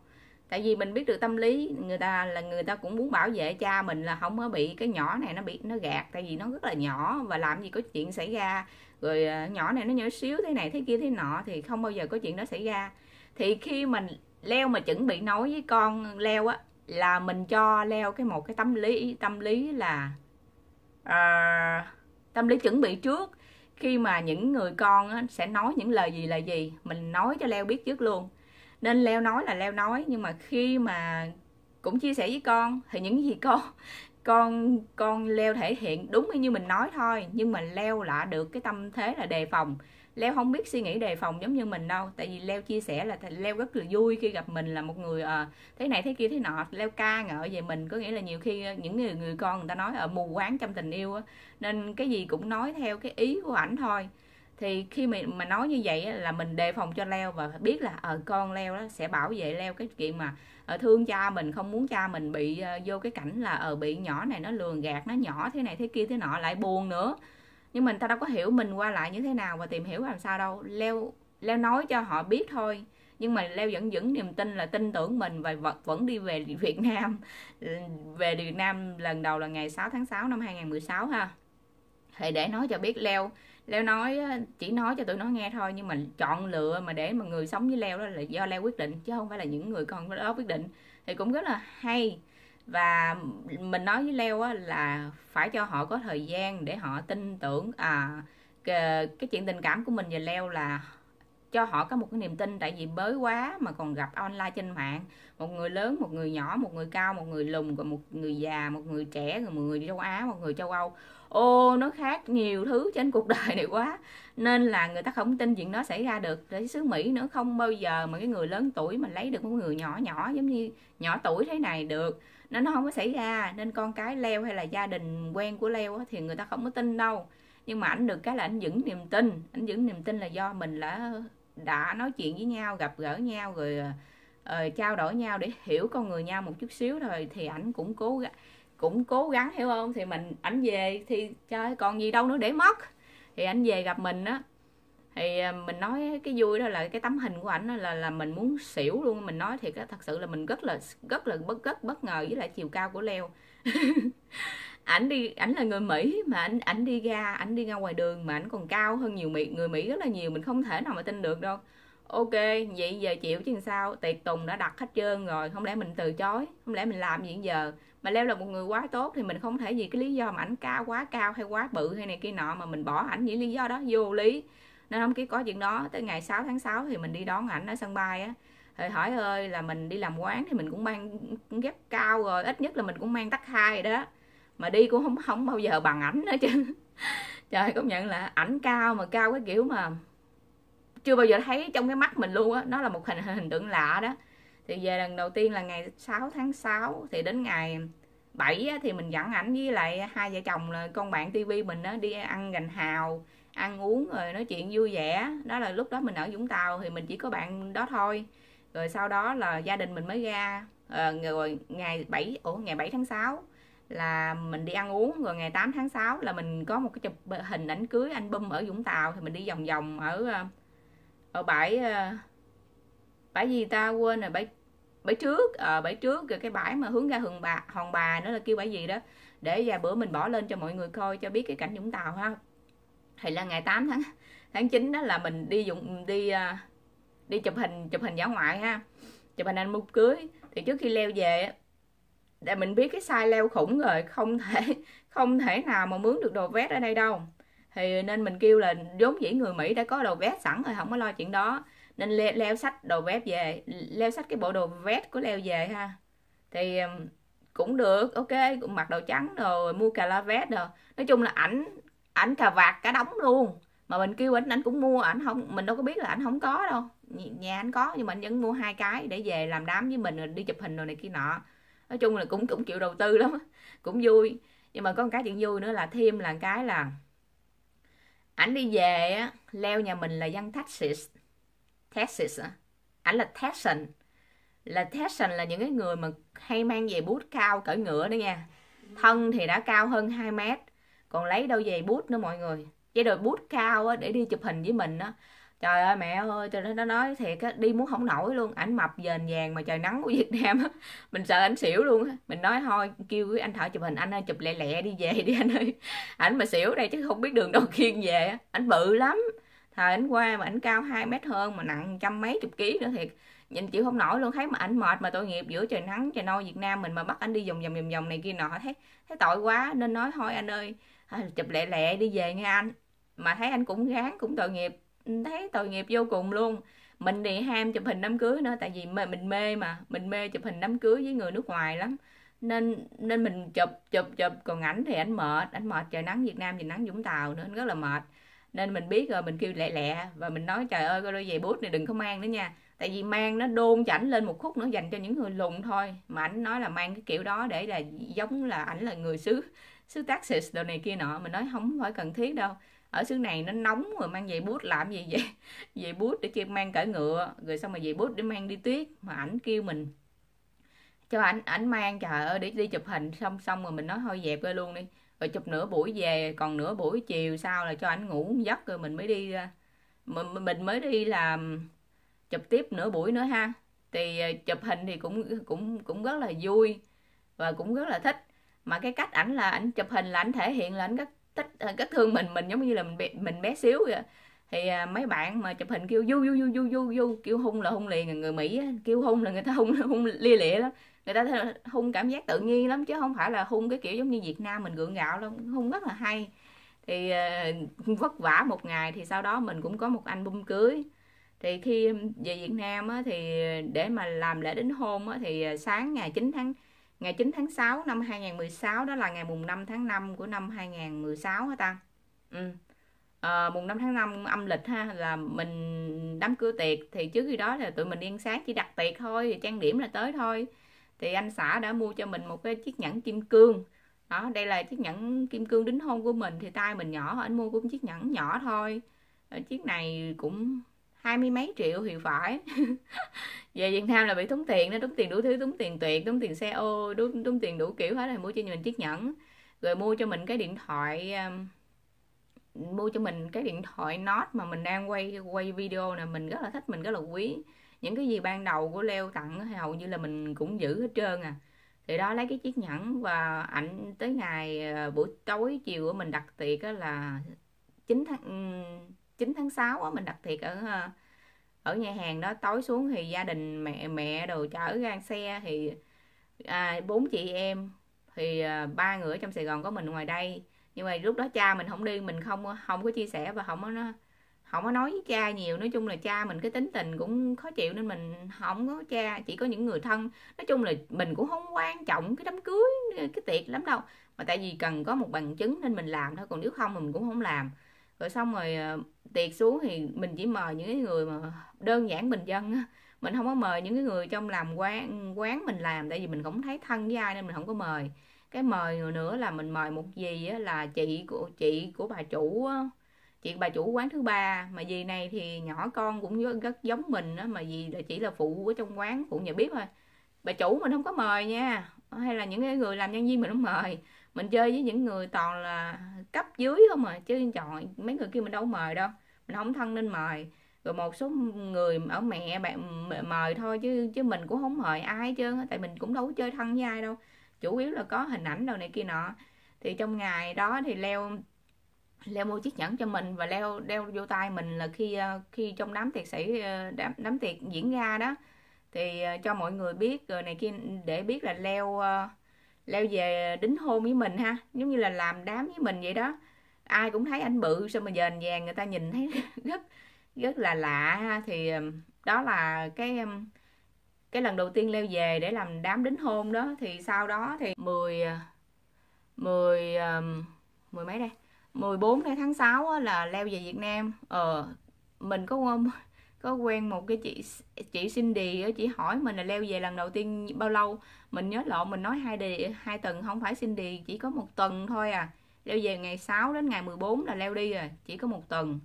tại vì mình biết được tâm lý người ta là người ta cũng muốn bảo vệ cha mình là không có bị cái nhỏ này nó bị nó gạt tại vì nó rất là nhỏ và làm gì có chuyện xảy ra rồi ờ, nhỏ này nó nhỏ xíu thế này thế kia thế nọ thì không bao giờ có chuyện đó xảy ra thì khi mình leo mà chuẩn bị nói với con leo á là mình cho leo cái một cái tâm lý tâm lý là à, tâm lý chuẩn bị trước khi mà những người con á, sẽ nói những lời gì là gì mình nói cho leo biết trước luôn nên leo nói là leo nói nhưng mà khi mà cũng chia sẻ với con thì những gì con con con leo thể hiện đúng như mình nói thôi nhưng mà leo lại được cái tâm thế là đề phòng leo không biết suy nghĩ đề phòng giống như mình đâu tại vì leo chia sẻ là leo rất là vui khi gặp mình là một người à, thế này thế kia thế nọ leo ca ngợi về mình có nghĩa là nhiều khi ờ, những người người con người ta nói ở ờ, mù quáng trong tình yêu á nên cái gì cũng nói theo cái ý của ảnh thôi thì khi mình mà nói như vậy là mình đề phòng cho leo và biết là ở con leo đó sẽ bảo vệ leo cái chuyện mà ở thương cha mình không muốn cha mình bị uh, vô cái cảnh là ở bị nhỏ này nó lường gạt nó nhỏ thế này thế kia thế nọ lại buồn nữa nhưng mình ta đâu có hiểu mình qua lại như thế nào và tìm hiểu làm sao đâu leo leo nói cho họ biết thôi nhưng mà leo vẫn vững niềm tin là tin tưởng mình và vẫn đi về Việt Nam về Việt Nam lần đầu là ngày 6 tháng 6 năm 2016 ha thì để nói cho biết leo leo nói chỉ nói cho tụi nó nghe thôi nhưng mà chọn lựa mà để mà người sống với leo đó là do leo quyết định chứ không phải là những người con đó quyết định thì cũng rất là hay và mình nói với leo á, là phải cho họ có thời gian để họ tin tưởng à cái, chuyện tình cảm của mình và leo là cho họ có một cái niềm tin tại vì bới quá mà còn gặp online trên mạng một người lớn một người nhỏ một người cao một người lùn rồi một người già một người trẻ rồi một người châu á một người châu âu ô nó khác nhiều thứ trên cuộc đời này quá nên là người ta không tin chuyện đó xảy ra được để xứ mỹ nữa không bao giờ mà cái người lớn tuổi mà lấy được một người nhỏ nhỏ giống như nhỏ tuổi thế này được nó nó không có xảy ra nên con cái leo hay là gia đình quen của leo thì người ta không có tin đâu nhưng mà ảnh được cái là ảnh vững niềm tin ảnh vững niềm tin là do mình đã đã nói chuyện với nhau gặp gỡ nhau rồi uh, trao đổi nhau để hiểu con người nhau một chút xíu rồi thì ảnh cũng cố cũng cố gắng hiểu không thì mình ảnh về thì chơi còn gì đâu nữa để mất thì anh về gặp mình á thì à, mình nói cái vui đó là cái tấm hình của ảnh là là mình muốn xỉu luôn mình nói thiệt á thật sự là mình rất là rất là bất rất bất ngờ với lại chiều cao của leo ảnh đi ảnh là người mỹ mà ảnh ảnh đi ra ảnh đi ra ngoài đường mà ảnh còn cao hơn nhiều mỹ người mỹ rất là nhiều mình không thể nào mà tin được đâu ok vậy giờ chịu chứ sao tiệc tùng đã đặt hết trơn rồi không lẽ mình từ chối không lẽ mình làm gì giờ mà leo là một người quá tốt thì mình không thể vì cái lý do mà ảnh cao quá cao hay quá bự hay này kia nọ mà mình bỏ ảnh vì lý do đó vô lý nên không ký có chuyện đó tới ngày 6 tháng 6 thì mình đi đón ảnh ở sân bay á thì hỏi ơi là mình đi làm quán thì mình cũng mang cũng ghép cao rồi ít nhất là mình cũng mang tắc hai đó mà đi cũng không không bao giờ bằng ảnh nữa chứ trời công nhận là ảnh cao mà cao cái kiểu mà chưa bao giờ thấy trong cái mắt mình luôn á nó là một hình hình tượng lạ đó thì về lần đầu tiên là ngày 6 tháng 6 thì đến ngày 7 á, thì mình dẫn ảnh với lại hai vợ chồng là con bạn tivi mình đó, đi ăn gành hào ăn uống rồi nói chuyện vui vẻ đó là lúc đó mình ở Vũng Tàu thì mình chỉ có bạn đó thôi rồi sau đó là gia đình mình mới ra ờ, rồi ngày 7 ủa ngày 7 tháng 6 là mình đi ăn uống rồi ngày 8 tháng 6 là mình có một cái chụp hình ảnh cưới anh album ở Vũng Tàu thì mình đi vòng vòng ở ờ, ở bãi ờ, bãi gì ta quên rồi bãi bãi trước à, bãi trước rồi cái bãi mà hướng ra hòn bà hòn bà nó là kêu bãi gì đó để vài bữa mình bỏ lên cho mọi người coi cho biết cái cảnh Vũng Tàu ha thì là ngày 8 tháng tháng 9 đó là mình đi dụng đi à, đi chụp hình chụp hình giả ngoại ha chụp hình anh mua cưới thì trước khi leo về để mình biết cái size leo khủng rồi không thể không thể nào mà mướn được đồ vest ở đây đâu thì nên mình kêu là vốn dĩ người Mỹ đã có đồ vest sẵn rồi không có lo chuyện đó nên leo, leo sách đồ vest về leo sách cái bộ đồ vest của leo về ha thì cũng được ok cũng mặc đồ trắng rồi mua cà la vest rồi nói chung là ảnh ảnh cà vạt cả đóng luôn mà mình kêu ảnh ảnh cũng mua ảnh không mình đâu có biết là ảnh không có đâu nhà anh có nhưng mà anh vẫn mua hai cái để về làm đám với mình rồi đi chụp hình rồi này kia nọ nói chung là cũng cũng chịu đầu tư lắm cũng vui nhưng mà có một cái chuyện vui nữa là thêm là cái là ảnh đi về á leo nhà mình là dân Texas Texas á ảnh là Texan là Texan là những cái người mà hay mang về bút cao cỡ ngựa đó nha thân thì đã cao hơn 2 mét còn lấy đâu về bút nữa mọi người với đôi bút cao á, để đi chụp hình với mình á trời ơi mẹ ơi trời nó nói thiệt á đi muốn không nổi luôn ảnh mập dền vàng mà trời nắng của việt nam á mình sợ ảnh xỉu luôn á mình nói thôi kêu với anh thợ chụp hình anh ơi chụp lẹ lẹ đi về đi anh ơi ảnh mà xỉu đây chứ không biết đường đâu khiêng về á ảnh bự lắm thời ảnh qua mà ảnh cao 2 mét hơn mà nặng trăm mấy chục ký nữa thiệt nhìn chịu không nổi luôn thấy mà ảnh mệt mà tội nghiệp giữa trời nắng trời nôi việt nam mình mà bắt ảnh đi vòng vòng vòng vòng này kia nọ thấy thấy tội quá nên nói thôi anh ơi chụp lẹ lẹ đi về nghe anh mà thấy anh cũng gán cũng tội nghiệp ừ, thấy tội nghiệp vô cùng luôn mình đi ham chụp hình đám cưới nữa tại vì mình mê mà mình mê chụp hình đám cưới với người nước ngoài lắm nên nên mình chụp chụp chụp còn ảnh thì ảnh mệt ảnh mệt trời nắng Việt Nam nhìn nắng Vũng Tàu nữa rất là mệt nên mình biết rồi mình kêu lẹ lẹ và mình nói trời ơi coi đôi giày bút này đừng có mang nữa nha tại vì mang nó đôn chảnh lên một khúc nữa dành cho những người lùn thôi mà ảnh nói là mang cái kiểu đó để là giống là ảnh là người xứ xứ taxis đồ này kia nọ mình nói không phải cần thiết đâu ở xứ này nó nóng rồi mang giày bút làm gì vậy giày bút để kia mang cởi ngựa rồi xong mà giày bút để mang đi tuyết mà ảnh kêu mình cho ảnh ảnh mang trời ơi để đi chụp hình xong xong rồi mình nói thôi dẹp ra luôn đi rồi chụp nửa buổi về còn nửa buổi chiều sau là cho ảnh ngủ giấc rồi mình mới đi mình, mình mới đi làm chụp tiếp nửa buổi nữa ha thì ờ, chụp hình thì cũng cũng cũng rất là vui và cũng rất là thích mà cái cách ảnh là ảnh chụp hình là ảnh thể hiện là ảnh rất thích ờ, rất thương mình mình giống như là mình bé, mình bé xíu vậy thì à, mấy bạn mà chụp hình kêu du du du du du du kêu hung là hung liền người mỹ kêu hung là người ta hung hung lia lịa lắm người ta hung cảm giác tự nhiên lắm chứ không phải là hung cái kiểu giống như việt nam mình gượng gạo đâu hung rất là hay thì à, vất vả một ngày thì sau đó mình cũng có một anh album cưới thì khi về Việt Nam á, thì để mà làm lễ đính hôn á, thì à, sáng ngày 9 tháng ngày 9 tháng 6 năm 2016 đó là ngày mùng 5 tháng 5 của năm 2016 hả ta ừ. à, mùng 5 tháng 5 âm lịch ha là mình đám cưới tiệc thì trước khi đó là tụi mình yên sáng chỉ đặt tiệc thôi trang điểm là tới thôi thì anh xã đã mua cho mình một cái chiếc nhẫn kim cương đó đây là chiếc nhẫn kim cương đính hôn của mình thì tay mình nhỏ anh mua cũng chiếc nhẫn nhỏ thôi ờ, chiếc này cũng hai mươi mấy triệu thì phải về Việt Nam là bị tốn tiền nó tốn tiền đủ thứ tốn tiền tuyệt tốn tiền xe ô đúng tốn tiền đủ kiểu hết rồi mua cho mình chiếc nhẫn rồi mua cho mình cái điện thoại um, mua cho mình cái điện thoại Note mà mình đang quay quay video nè mình rất là thích mình rất là quý những cái gì ban đầu của Leo tặng hầu như là mình cũng giữ hết trơn à thì đó lấy cái chiếc nhẫn và ảnh tới ngày ờ, buổi tối chiều của mình đặt tiệc là 9 tháng 9 tháng 6 á, mình đặt thiệt ở ờ, ở nhà hàng đó tối xuống thì gia đình mẹ mẹ đồ chở ra xe thì à, bốn chị em thì à, ba người ở trong Sài Gòn có mình ngoài đây nhưng mà lúc đó cha mình không đi mình không không có chia sẻ và không có không có nói với cha nhiều nói chung là cha mình cái tính tình cũng khó chịu nên mình không có cha chỉ có những người thân nói chung là mình cũng không quan trọng cái đám cưới cái tiệc lắm đâu mà tại vì cần có một bằng chứng nên mình làm thôi còn nếu không mình cũng không làm rồi xong rồi ờ, tiệc xuống thì mình chỉ mời những cái người mà đơn giản bình dân á mình không có mời những cái người trong làm quán quán mình làm tại vì mình không thấy thân với ai nên mình không có mời cái mời người nữa là mình mời một gì á, là chị của chị của bà chủ á, chị bà chủ quán thứ ba mà dì này thì nhỏ con cũng rất giống mình á mà dì là chỉ là phụ ở trong quán phụ nhà bếp thôi bà chủ mình không có mời nha hay là những cái người làm nhân viên mình không mời mình chơi với những người toàn là cấp dưới không à chứ chọn mấy người kia mình đâu mời đâu mình không thân nên mời rồi một số người ở mẹ bạn mời thôi chứ chứ mình cũng không mời ai chứ tại mình cũng đâu có chơi thân với ai đâu chủ yếu là có hình ảnh đâu này kia nọ thì trong ngày đó thì leo leo mua chiếc nhẫn cho mình và leo đeo vô tay mình là khi ờ, khi trong đám tiệc xảy ờ, đám, đám tiệc diễn ra đó thì ờ, cho mọi người biết rồi này kia để biết là leo leo về đính hôn với mình ha giống như là làm đám với mình vậy đó ai cũng thấy anh bự sao mà dền vàng người ta nhìn thấy rất rất là lạ thì đó là cái cái lần đầu tiên leo về để làm đám đính hôn đó thì sau đó thì 10 10 mười mấy đây 14 tháng 6 là leo về Việt Nam ờ mình có có quen một cái chị chị Cindy á chị hỏi mình là leo về lần đầu tiên bao lâu mình nhớ lộn mình nói hai đề hai tuần không phải Cindy chỉ có một tuần thôi à leo về ngày 6 đến ngày 14 là leo đi rồi chỉ có một tuần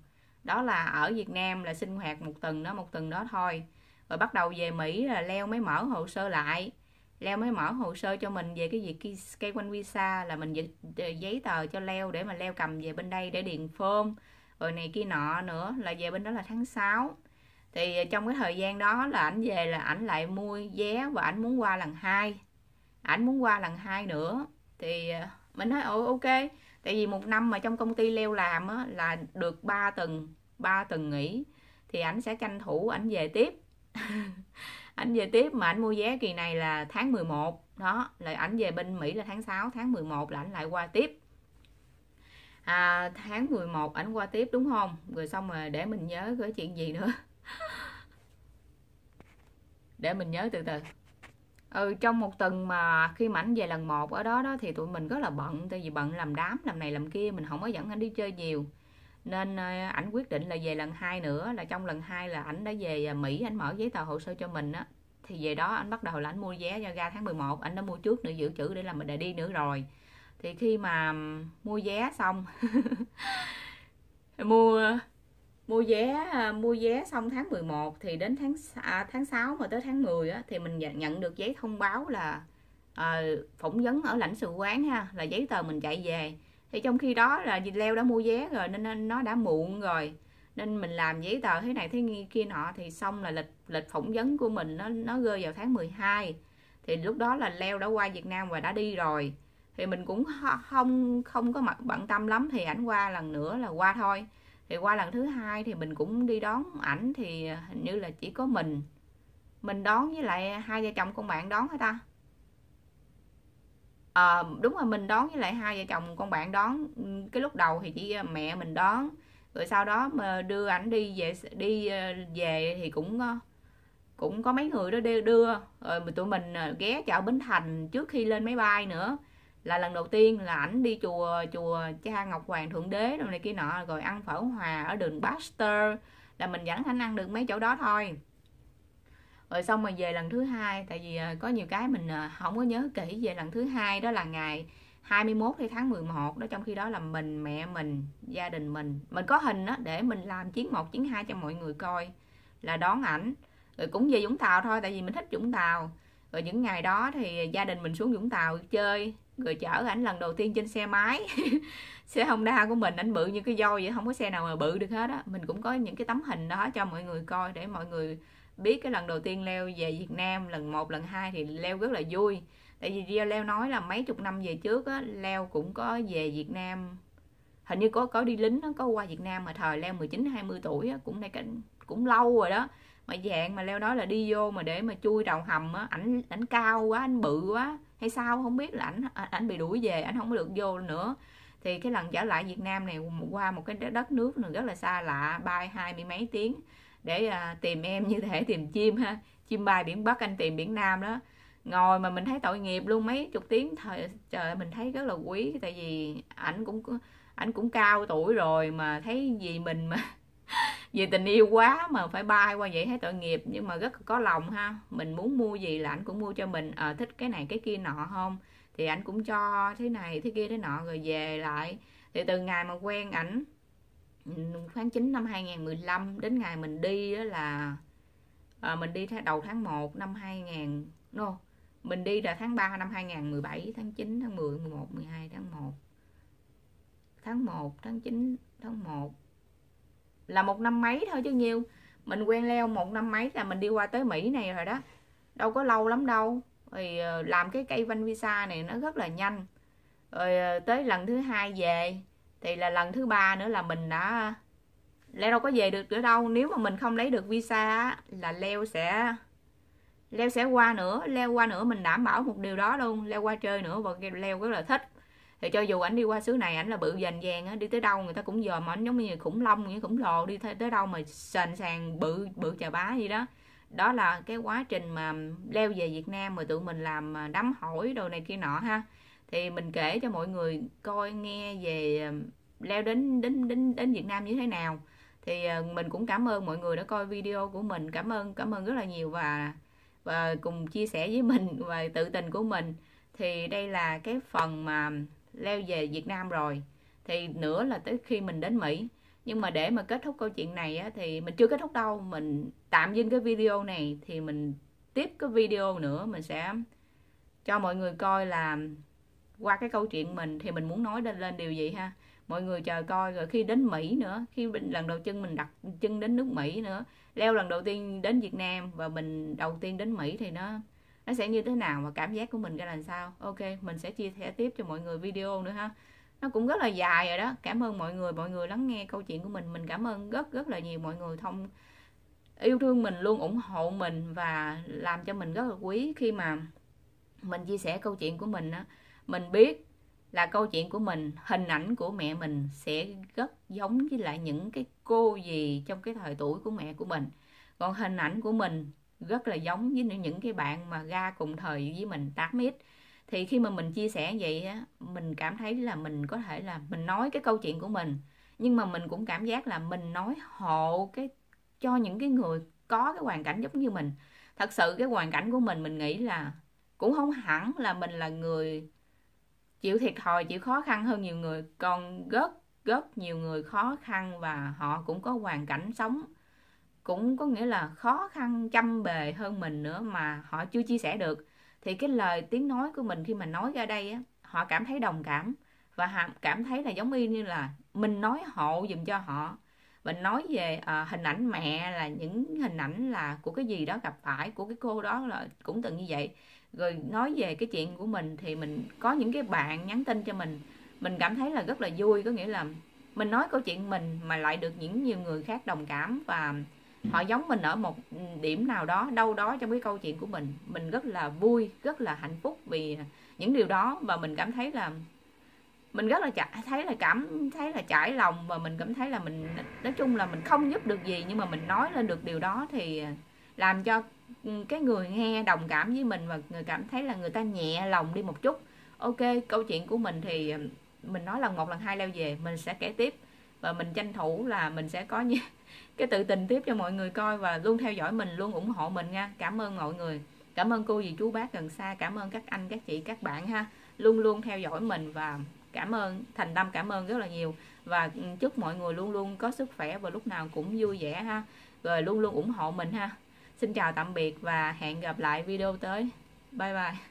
đó là ở Việt Nam là sinh hoạt một tuần đó một tuần đó thôi rồi bắt đầu về Mỹ là leo mới mở hồ sơ lại leo mới mở hồ sơ cho mình về cái việc cây quanh visa là mình dịch ờ, giấy tờ cho leo để mà leo cầm về bên đây để điền form rồi này kia nọ nữa là về bên đó là tháng 6 thì ờ, trong cái thời gian đó là ảnh về là ảnh lại mua vé và ảnh muốn qua lần hai ảnh muốn qua lần hai nữa thì ờ, mình nói ồ ok tại vì một năm mà trong công ty leo làm á, là được 3 tuần 3 tuần nghỉ thì ảnh sẽ tranh thủ ảnh về tiếp ảnh về tiếp mà ảnh mua vé kỳ này là tháng 11 đó là ảnh về bên Mỹ là tháng 6 tháng 11 là ảnh lại qua tiếp à, tháng 11 ảnh qua tiếp đúng không rồi xong rồi để mình nhớ cái chuyện gì nữa để mình nhớ từ từ ừ trong một tuần mà khi mà ảnh về lần một ở đó đó thì tụi mình rất là bận tại vì bận làm đám làm này làm kia mình không có dẫn anh đi chơi nhiều nên ờ, ảnh quyết định là về lần hai nữa là trong lần hai là ảnh đã về ờ, Mỹ ảnh mở giấy tờ hồ sơ cho mình á thì về đó ảnh bắt đầu là ảnh mua vé cho ra tháng 11 ảnh đã mua trước nữa dự trữ để làm mình để đi nữa rồi thì khi mà mua vé xong mua mua vé à, mua vé xong tháng 11 thì đến tháng à, tháng 6 mà tới tháng 10 á, thì mình nhận được giấy thông báo là à, phỏng vấn ở lãnh sự quán ha là giấy tờ mình chạy về thì trong khi đó là leo đã mua vé rồi nên nó đã muộn rồi nên mình làm giấy tờ thế này thế kia nọ thì xong là lịch lịch phỏng vấn của mình nó nó rơi vào tháng 12 thì lúc đó là leo đã qua Việt Nam và đã đi rồi thì mình cũng không không có mặt bận tâm lắm thì ảnh qua lần nữa là qua thôi thì qua lần thứ hai thì mình cũng đi đón ảnh thì hình như là chỉ có mình mình đón với lại hai vợ chồng con bạn đón hả ta à, đúng rồi mình đón với lại hai vợ chồng con bạn đón cái lúc đầu thì chỉ mẹ mình đón rồi sau đó mà đưa ảnh đi về đi ờ, về thì cũng ờ, cũng có mấy người đó đưa, đưa. rồi tụi mình ghé chợ Bến Thành trước khi lên máy bay nữa là lần đầu tiên là ảnh đi chùa chùa cha ngọc hoàng thượng đế rồi này kia nọ rồi ăn phở hòa ở đường Baxter là mình dẫn ảnh ăn được mấy chỗ đó thôi rồi xong rồi về lần thứ hai tại vì à, có nhiều cái mình không à, có nhớ kỹ về lần thứ hai đó là ngày 21 thì tháng 11 đó trong khi đó là mình mẹ mình gia đình mình mình có hình đó để mình làm chiến một chiến hai cho mọi người coi là đón ảnh rồi cũng về Vũng Tàu thôi tại vì mình thích Vũng Tàu rồi những ngày đó thì gia đình mình xuống Vũng Tàu chơi người chở ảnh lần đầu tiên trên xe máy xe honda của mình ảnh bự như cái voi vậy không có xe nào mà bự được hết á mình cũng có những cái tấm hình đó cho mọi người coi để mọi người biết cái lần đầu tiên leo về việt nam lần một lần hai thì leo rất là vui tại vì leo leo nói là mấy chục năm về trước á leo cũng có về việt nam hình như có có đi lính nó có qua việt nam mà thời leo 19 20 tuổi á, cũng đây cảnh cũng lâu rồi đó mà dạng mà leo nói là đi vô mà để mà chui đầu hầm á ảnh ảnh cao quá anh bự quá hay sao không biết là ảnh ảnh bị đuổi về ảnh không có được vô nữa thì cái lần trở lại Việt Nam này qua một cái đất nước này rất là xa lạ bay hai mươi mấy tiếng để à, tìm em như thể tìm chim ha chim bay biển Bắc anh tìm biển Nam đó ngồi mà mình thấy tội nghiệp luôn mấy chục tiếng thời trời mình thấy rất là quý tại vì ảnh cũng ảnh cũng cao tuổi rồi mà thấy gì mình mà vì tình yêu quá mà phải bay qua vậy thấy tội nghiệp nhưng mà rất có lòng ha mình muốn mua gì là anh cũng mua cho mình à, thích cái này cái kia nọ không thì anh cũng cho thế này thế kia thế nọ rồi về lại thì từ ngày mà quen ảnh tháng 9 năm 2015 đến ngày mình đi đó là à, mình đi đầu tháng 1 năm 2000 no mình đi là tháng 3 năm 2017 tháng 9 tháng 10 11 12 tháng 1 tháng 1 tháng 9 tháng 1 là một năm mấy thôi chứ nhiêu mình quen leo một năm mấy là mình đi qua tới mỹ này rồi đó đâu có lâu lắm đâu thì ờ, làm cái cây van visa này nó rất là nhanh rồi ờ, tới lần thứ hai về thì là lần thứ ba nữa là mình đã leo đâu có về được nữa đâu nếu mà mình không lấy được visa là leo sẽ leo sẽ qua nữa leo qua nữa mình đảm bảo một điều đó luôn leo qua chơi nữa và leo rất là thích thì cho dù ảnh đi qua xứ này ảnh là bự dành vàng á đi tới đâu người ta cũng dòm ảnh giống như khủng long như khủng lồ đi tới đâu mà sền sàng bự bự chà bá gì đó đó là cái quá trình mà leo về Việt Nam mà tụi mình làm à, đám hỏi đồ này kia nọ ha thì mình kể cho mọi người coi nghe về à, leo đến đến đến đến Việt Nam như thế nào thì à, mình cũng cảm ơn mọi người đã coi video của mình cảm ơn cảm ơn rất là nhiều và và cùng chia sẻ với mình và tự tình của mình thì đây là cái phần mà leo về Việt Nam rồi thì nữa là tới khi mình đến Mỹ nhưng mà để mà kết thúc câu chuyện này á, thì mình chưa kết thúc đâu mình tạm dừng cái video này thì mình tiếp cái video nữa mình sẽ cho mọi người coi là qua cái câu chuyện mình thì mình muốn nói lên điều gì ha mọi người chờ coi rồi khi đến Mỹ nữa khi mình lần đầu chân mình đặt chân đến nước Mỹ nữa leo lần đầu tiên đến Việt Nam và mình đầu tiên đến Mỹ thì nó nó sẽ như thế nào và cảm giác của mình ra làm sao ok mình sẽ chia sẻ tiếp cho mọi người video nữa ha nó cũng rất là dài rồi đó cảm ơn mọi người mọi người lắng nghe câu chuyện của mình mình cảm ơn rất rất là nhiều mọi người thông yêu thương mình luôn ủng hộ mình và làm cho mình rất là quý khi mà mình chia sẻ câu chuyện của mình á mình biết là câu chuyện của mình hình ảnh của mẹ mình sẽ rất giống với lại những cái cô gì trong cái thời tuổi của mẹ của mình còn hình ảnh của mình rất là giống với những cái bạn mà ra cùng thời với mình 8x thì khi mà mình chia sẻ vậy á mình cảm thấy là mình có thể là mình nói cái câu chuyện của mình nhưng mà mình cũng cảm giác là mình nói hộ cái cho những cái người có cái hoàn cảnh giống như mình thật sự cái hoàn cảnh của mình mình nghĩ là cũng không hẳn là mình là người chịu thiệt thòi chịu khó khăn hơn nhiều người còn rất rất nhiều người khó khăn và họ cũng có hoàn cảnh sống cũng có nghĩa là khó khăn chăm bề hơn mình nữa mà họ chưa chia sẻ được thì cái lời tiếng nói của mình khi mà nói ra đây á, họ cảm thấy đồng cảm và cảm thấy là giống y như là mình nói hộ dùm cho họ và nói về à, hình ảnh mẹ là những hình ảnh là của cái gì đó gặp phải của cái cô đó là cũng từng như vậy rồi nói về cái chuyện của mình thì mình có những cái bạn nhắn tin cho mình mình cảm thấy là rất là vui có nghĩa là mình nói câu chuyện mình mà lại được những nhiều người khác đồng cảm và họ giống mình ở một điểm nào đó đâu đó trong cái câu chuyện của mình mình rất là vui rất là hạnh phúc vì những điều đó và mình cảm thấy là mình rất là thấy là cảm thấy là trải lòng và mình cảm thấy là mình nói chung là mình không giúp được gì nhưng mà mình nói lên được điều đó thì làm cho cái người nghe đồng cảm với mình và người cảm thấy là người ta nhẹ lòng đi một chút ok câu chuyện của mình thì mình nói lần một lần hai leo về mình sẽ kể tiếp và mình tranh thủ là mình sẽ có cái tự tình tiếp cho mọi người coi và luôn theo dõi mình luôn ủng hộ mình nha cảm ơn mọi người cảm ơn cô dì chú bác gần xa cảm ơn các anh các chị các bạn ha luôn luôn theo dõi mình và cảm ơn thành tâm cảm ơn rất là nhiều và ừ, chúc mọi người luôn luôn có sức khỏe và lúc nào cũng vui vẻ ha rồi luôn luôn ủng hộ mình ha xin chào tạm biệt và hẹn gặp lại video tới bye bye